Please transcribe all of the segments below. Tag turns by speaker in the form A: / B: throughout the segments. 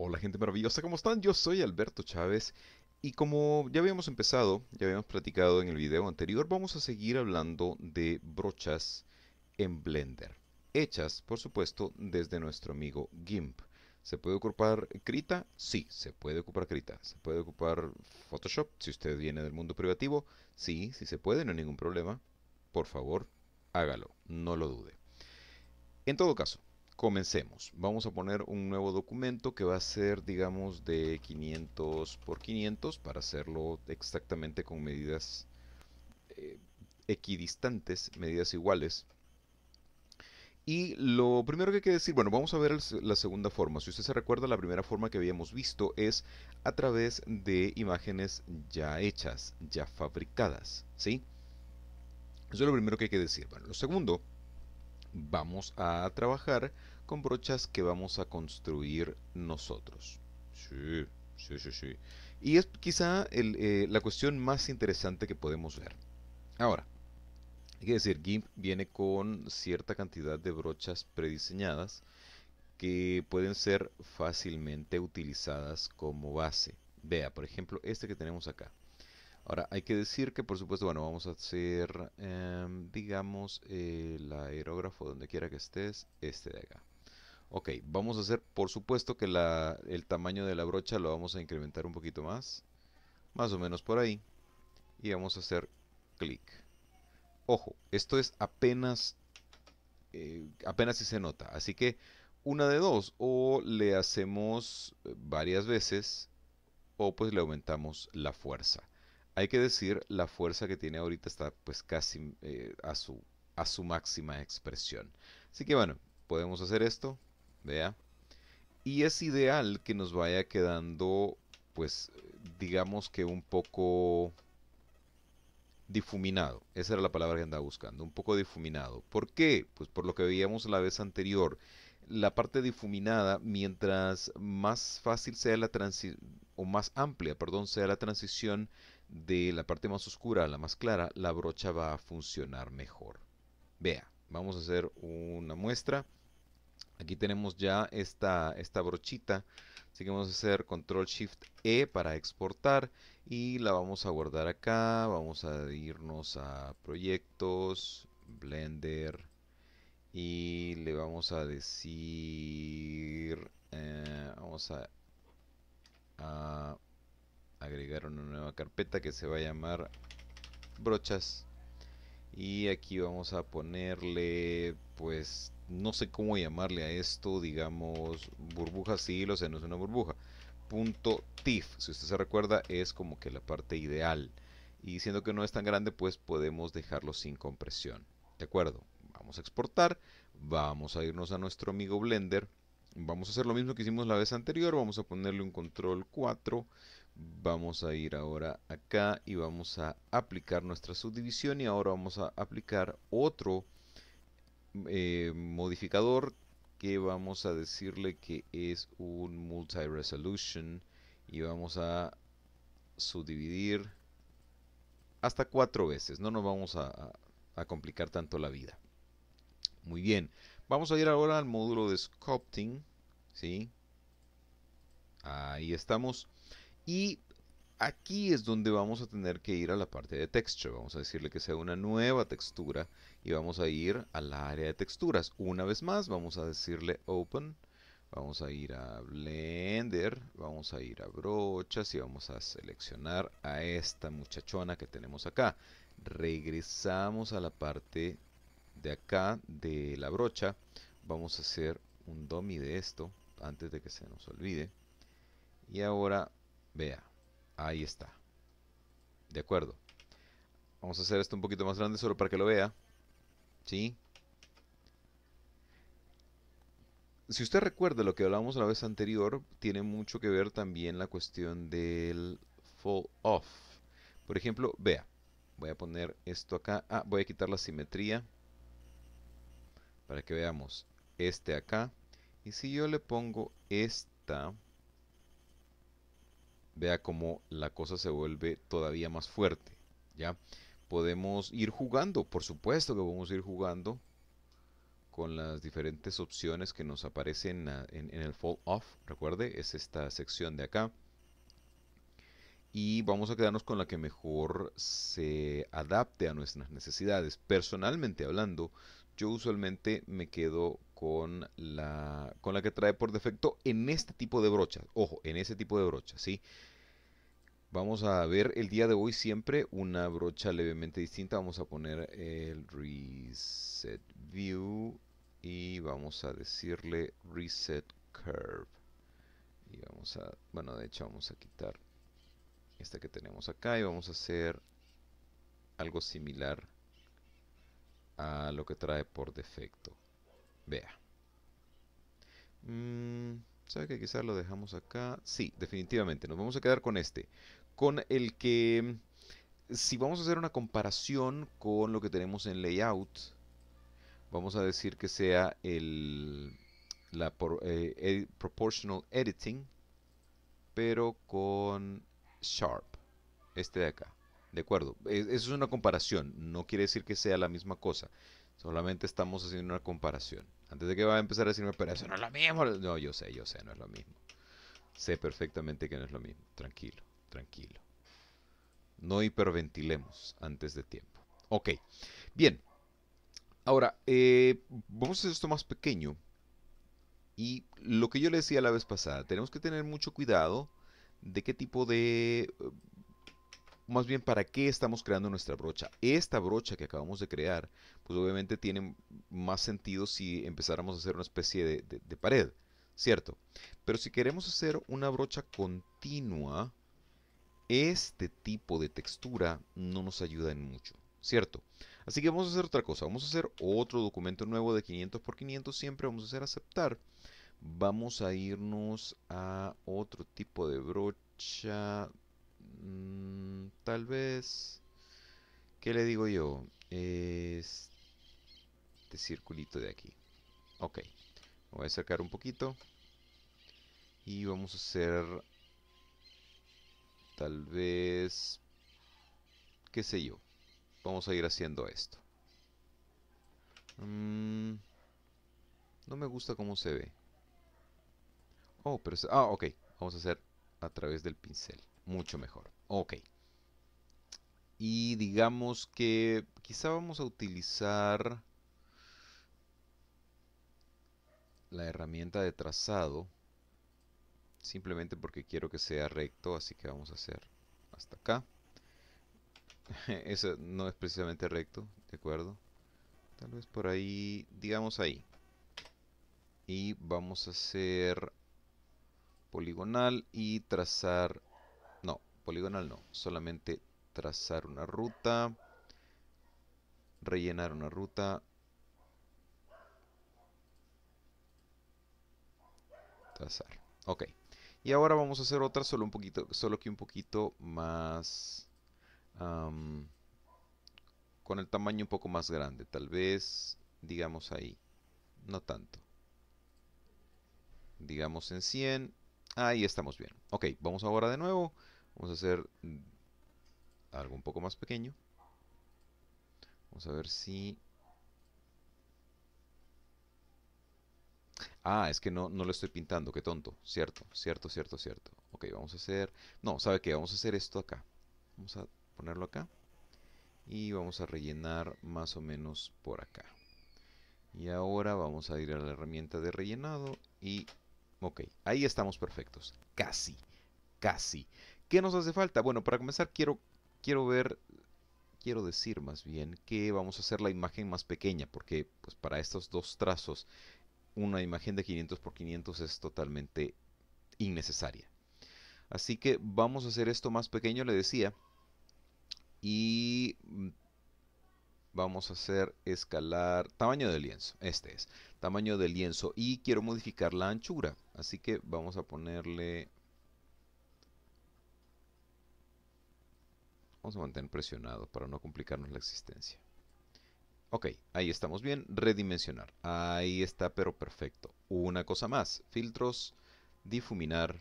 A: Hola gente maravillosa, ¿cómo están? Yo soy Alberto Chávez y como ya habíamos empezado, ya habíamos platicado en el video anterior, vamos a seguir hablando de brochas en Blender, hechas por supuesto desde nuestro amigo GIMP. ¿Se puede ocupar Krita? Sí, se puede ocupar Krita. ¿Se puede ocupar Photoshop si usted viene del mundo privativo? Sí, si se puede, no hay ningún problema. Por favor, hágalo, no lo dude. En todo caso, Comencemos. Vamos a poner un nuevo documento que va a ser, digamos, de 500 por 500 para hacerlo exactamente con medidas eh, equidistantes, medidas iguales. Y lo primero que hay que decir, bueno, vamos a ver la segunda forma. Si usted se recuerda, la primera forma que habíamos visto es a través de imágenes ya hechas, ya fabricadas, ¿sí? Eso es lo primero que hay que decir. Bueno, lo segundo, vamos a trabajar con brochas que vamos a construir nosotros. Sí, sí, sí, sí. Y es quizá eh, la cuestión más interesante que podemos ver. Ahora, hay que decir, GIMP viene con cierta cantidad de brochas prediseñadas que pueden ser fácilmente utilizadas como base. Vea, por ejemplo, este que tenemos acá. Ahora, hay que decir que, por supuesto, bueno, vamos a hacer, em, digamos, el aerógrafo donde quiera que estés, este de acá. Ok, vamos a hacer, por supuesto que el tamaño de la brocha lo vamos a incrementar un poquito más. Más o menos por ahí. Y vamos a hacer clic. Ojo, esto es apenas, eh, apenas si se nota. Así que una de dos, o le hacemos varias veces, o pues le aumentamos la fuerza. Hay que decir, la fuerza que tiene ahorita está pues casi eh, a, su, a su máxima expresión. Así que bueno, podemos hacer esto ¿vea? Y es ideal que nos vaya quedando, pues, digamos que un poco difuminado. Esa era la palabra que andaba buscando, un poco difuminado. ¿Por qué? Pues por lo que veíamos la vez anterior. La parte difuminada, mientras más fácil sea la transición, o más amplia, perdón, sea la transición de la parte más oscura a la más clara, la brocha va a funcionar mejor. Vea, vamos a hacer una muestra Aquí tenemos ya esta, esta brochita. Así que vamos a hacer control shift E para exportar y la vamos a guardar acá. Vamos a irnos a proyectos, Blender y le vamos a decir, eh, vamos a agregar una nueva carpeta que se va a llamar brochas y aquí vamos a ponerle, pues, no sé cómo llamarle a esto, digamos, burbuja, sí, lo sé no es una burbuja. Punto TIFF, si usted se recuerda, es como que la parte ideal. Y siendo que no es tan grande, pues podemos dejarlo sin compresión. ¿De acuerdo? Vamos a exportar, vamos a irnos a nuestro amigo Blender. Vamos a hacer lo mismo que hicimos la vez anterior, vamos a ponerle un control 4 vamos a ir ahora acá y vamos a aplicar nuestra subdivisión y ahora vamos a aplicar otro eh, modificador que vamos a decirle que es un multi resolution y vamos a subdividir hasta cuatro veces no nos vamos a, complicar tanto la vida muy bien vamos a ir ahora al módulo de sculpting ¿sí? ahí estamos y aquí es donde vamos a tener que ir a la parte de texture. Vamos a decirle que sea una nueva textura y vamos a ir a la área de texturas. Una vez más vamos a decirle open. Vamos a ir a Blender, vamos a ir a brochas y vamos a seleccionar a esta muchachona que tenemos acá. Regresamos a la parte de acá de la brocha. Vamos a hacer un domi de esto antes de que se nos olvide. Y ahora Vea, ahí está. De acuerdo. Vamos a hacer esto un poquito más grande solo para que lo vea. ¿Sí? Si usted recuerda lo que hablamos la vez anterior, tiene mucho que ver también la cuestión del fall off. Por ejemplo, vea. Voy a poner esto acá. Ah, voy a quitar la simetría. Para que veamos este acá. Y si yo le pongo esta vea cómo la cosa se vuelve todavía más fuerte, ¿ya? Podemos ir jugando, por supuesto que vamos a ir jugando con las diferentes opciones que nos aparecen en el Fall Off, recuerde, es esta sección de acá. Y vamos a quedarnos con la que mejor se adapte a nuestras necesidades. Personalmente hablando, yo usualmente me quedo con la, con la que trae por defecto en este tipo de brochas. Ojo, en ese tipo de brochas, ¿sí? Vamos a ver el día de hoy siempre una brocha levemente distinta. Vamos a poner el Reset View y vamos a decirle Reset Curve. Y vamos a, bueno, de hecho vamos a quitar esta que tenemos acá y vamos a hacer algo similar a lo que trae por defecto. Vea. Mm, ¿Sabe que quizás lo dejamos acá? Sí, definitivamente. Nos vamos a quedar con este. Con el que... Si vamos a hacer una comparación con lo que tenemos en layout, vamos a decir que sea el la eh, proportional editing, pero con sharp, este de acá. De acuerdo, e, eso es una comparación, no quiere decir que sea la misma cosa, solamente estamos haciendo una comparación. Antes de que va a empezar a decirme, pero eso no es lo mismo. No, yo sé, yo sé, no es lo mismo. Sé perfectamente que no es lo mismo. Tranquilo, tranquilo. No hiperventilemos antes de tiempo. Ok, bien. Ahora, eh, vamos a hacer esto más pequeño. Y lo que yo le decía la vez pasada, tenemos que tener mucho cuidado de qué tipo de eh, más bien para qué estamos creando nuestra brocha. Esta brocha que acabamos de crear, pues obviamente tiene más sentido si empezáramos a hacer una especie de, pared, ¿cierto? Pero si queremos hacer una brocha continua, este tipo de textura no nos ayuda en mucho, ¿cierto? Así que vamos a hacer otra cosa, vamos a hacer otro documento nuevo de 500 por 500, siempre vamos a hacer aceptar. Vamos a irnos a otro tipo de brocha Mm, tal vez... ¿Qué le digo yo? es Este circulito de aquí. Ok. voy a acercar un poquito. Y vamos a hacer... Tal vez... ¿Qué sé yo? Vamos a ir haciendo esto. Mm, no me gusta cómo se ve. Oh, pero... Ah, ok. Vamos a hacer a través del pincel mucho mejor. Ok. Y digamos que quizá vamos a utilizar la herramienta de trazado. Simplemente porque quiero que sea recto, así que vamos a hacer hasta acá. Eso no es precisamente recto, ¿de acuerdo? Tal vez por ahí, digamos ahí. Y vamos a hacer poligonal y trazar poligonal no, solamente trazar una ruta, rellenar una ruta, trazar. Ok. Y ahora vamos a hacer otra, solo un poquito, solo que un poquito más con el tamaño un poco más grande, tal vez digamos ahí, no tanto. Digamos en 100. Ahí estamos bien. Ok, vamos ahora de nuevo. Vamos a hacer algo un poco más pequeño. Vamos a ver si... Ah, es que no, no lo estoy pintando, qué tonto. Cierto, cierto, cierto, cierto. Ok, vamos a hacer... No, ¿sabe qué? Vamos a hacer esto acá. Vamos a ponerlo acá. Y vamos a rellenar más o menos por acá. Y ahora vamos a ir a la herramienta de rellenado y... Ok, ahí estamos perfectos. Casi, casi. ¿Qué nos hace falta? Bueno, para comenzar quiero, quiero ver, quiero decir más bien que vamos a hacer la imagen más pequeña, porque pues para estos dos trazos una imagen de 500 por 500 es totalmente innecesaria. Así que vamos a hacer esto más pequeño, le decía, y vamos a hacer escalar tamaño de lienzo, este es, tamaño de lienzo, y quiero modificar la anchura, así que vamos a ponerle Vamos a mantener presionado para no complicarnos la existencia. Ok, ahí estamos bien. Redimensionar. Ahí está, pero perfecto. Una cosa más. Filtros, difuminar,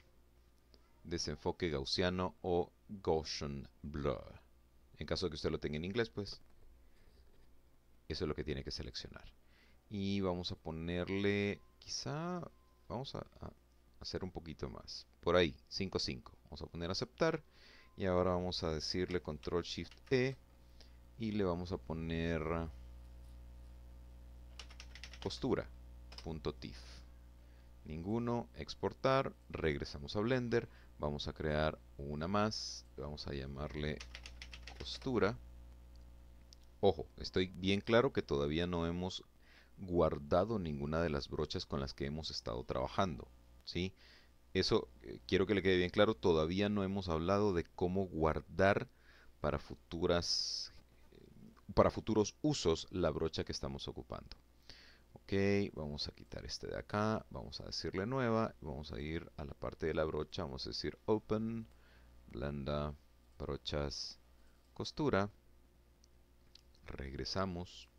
A: desenfoque gaussiano o Gaussian Blur. En caso de que usted lo tenga en inglés, pues eso es lo que tiene que seleccionar. Y vamos a ponerle, quizá, vamos a, hacer un poquito más. Por ahí, 5.5. Vamos a poner aceptar y ahora vamos a decirle control shift e y le vamos a poner postura ninguno exportar regresamos a blender vamos a crear una más vamos a llamarle postura ojo estoy bien claro que todavía no hemos guardado ninguna de las brochas con las que hemos estado trabajando ¿sí? Eso eh, quiero que le quede bien claro, todavía no hemos hablado de cómo guardar para futuras eh, para futuros usos la brocha que estamos ocupando. Ok, vamos a quitar este de acá, vamos a decirle nueva, vamos a ir a la parte de la brocha, vamos a decir open, blanda, brochas, costura, regresamos,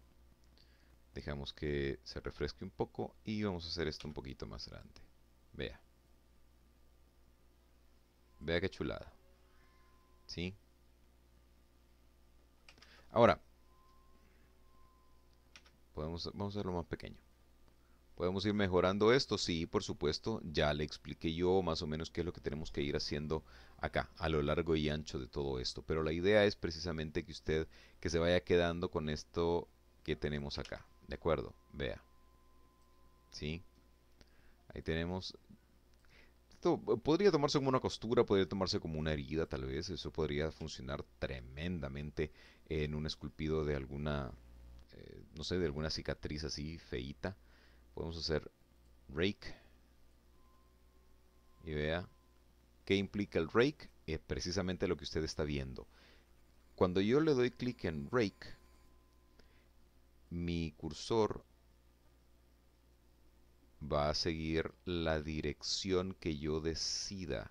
A: dejamos que se refresque un poco y vamos a hacer esto un poquito más grande. Vea. Vea qué chulada. ¿Sí? Ahora, podemos, vamos a hacerlo más pequeño. ¿Podemos ir mejorando esto? Sí, por supuesto, ya le expliqué yo más o menos qué es lo que tenemos que ir haciendo acá, a lo largo y ancho de todo esto. Pero la idea es precisamente que usted, que se vaya quedando con esto que tenemos acá, ¿de acuerdo? Vea. ¿Sí? Ahí tenemos esto podría tomarse como una costura, podría tomarse como una herida tal vez, eso podría funcionar tremendamente en un esculpido de alguna, eh, no sé, de alguna cicatriz así feita. Podemos hacer rake y vea qué implica el rake, es eh, precisamente lo que usted está viendo. Cuando yo le doy clic en rake, mi cursor va a seguir la dirección que yo decida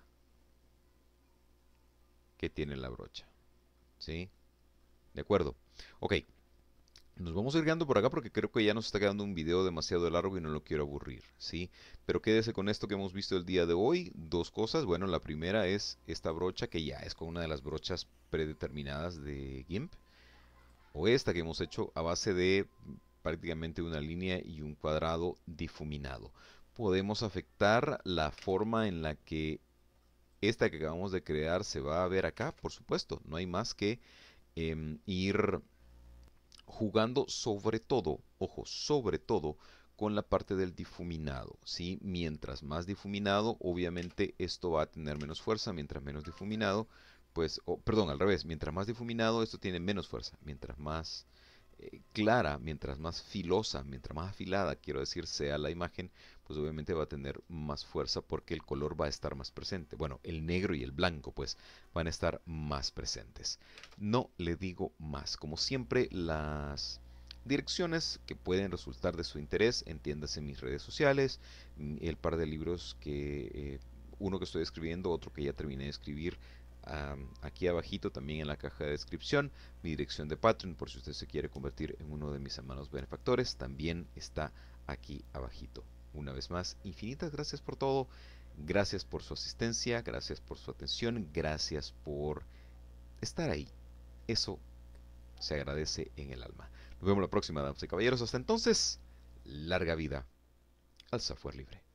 A: que tiene la brocha. ¿Sí? De acuerdo. Ok. Nos vamos a ir quedando por acá porque creo que ya nos está quedando un video demasiado largo y no lo quiero aburrir, ¿sí? Pero quédese con esto que hemos visto el día de hoy. Dos cosas. Bueno, la primera es esta brocha que ya es con una de las brochas predeterminadas de GIMP. O esta que hemos hecho a base de prácticamente una línea y un cuadrado difuminado. Podemos afectar la forma en la que esta que acabamos de crear se va a ver acá, por supuesto. No hay más que em, ir jugando sobre todo, ojo, sobre todo con la parte del difuminado. ¿sí? Mientras más difuminado, obviamente esto va a tener menos fuerza, mientras menos difuminado, pues, perdón, al revés, mientras más difuminado esto tiene menos fuerza, mientras más eh, clara, mientras más filosa, mientras más afilada, quiero decir, sea la imagen, pues obviamente va a tener más fuerza porque el color va a estar más presente. Bueno, el negro y el blanco pues van a estar más presentes. No le digo más. Como siempre, las direcciones que pueden resultar de su interés, entiéndase en mis redes sociales, mm, el par de libros que... Eh, uno que estoy escribiendo, otro que ya terminé de escribir aquí abajito también en la caja de descripción mi dirección de Patreon por si usted se quiere convertir en uno de mis hermanos benefactores también está aquí abajito. Una vez más, infinitas gracias por todo, gracias por su asistencia, gracias por su atención, gracias por estar ahí. Eso se agradece en el alma. Nos vemos la próxima, damas y caballeros. Hasta entonces, larga vida al software libre.